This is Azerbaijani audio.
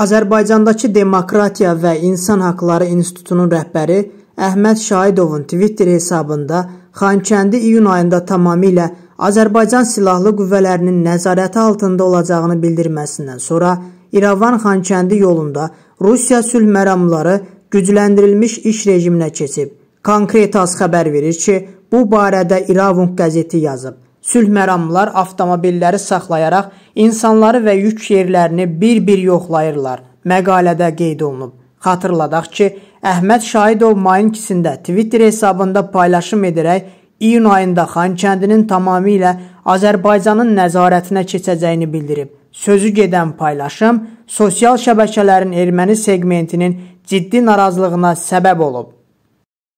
Azərbaycandakı Demokratiya və İnsan Haqları İnstitutunun rəhbəri Əhməd Şahidovun Twitter hesabında Xankəndi iyun ayında tamamilə Azərbaycan Silahlı Qüvvələrinin nəzarəti altında olacağını bildirməsindən sonra İrəvan-Xankəndi yolunda Rusiya sülh məramları gücləndirilmiş iş rejiminə keçib. Konkretas xəbər verir ki, bu barədə İravunq qəzeti yazıb. Sülh məramlar avtomobilləri saxlayaraq insanları və yük yerlərini bir-bir yoxlayırlar. Məqalədə qeyd olunub. Xatırladaq ki, Əhməd Şahidov mayın 2-də Twitter hesabında paylaşım edərək iyun ayında Xan kəndinin tamamilə Azərbaycanın nəzarətinə keçəcəyini bildirib. Sözü gedən paylaşım sosial şəbəkələrin erməni segmentinin ciddi narazılığına səbəb olub.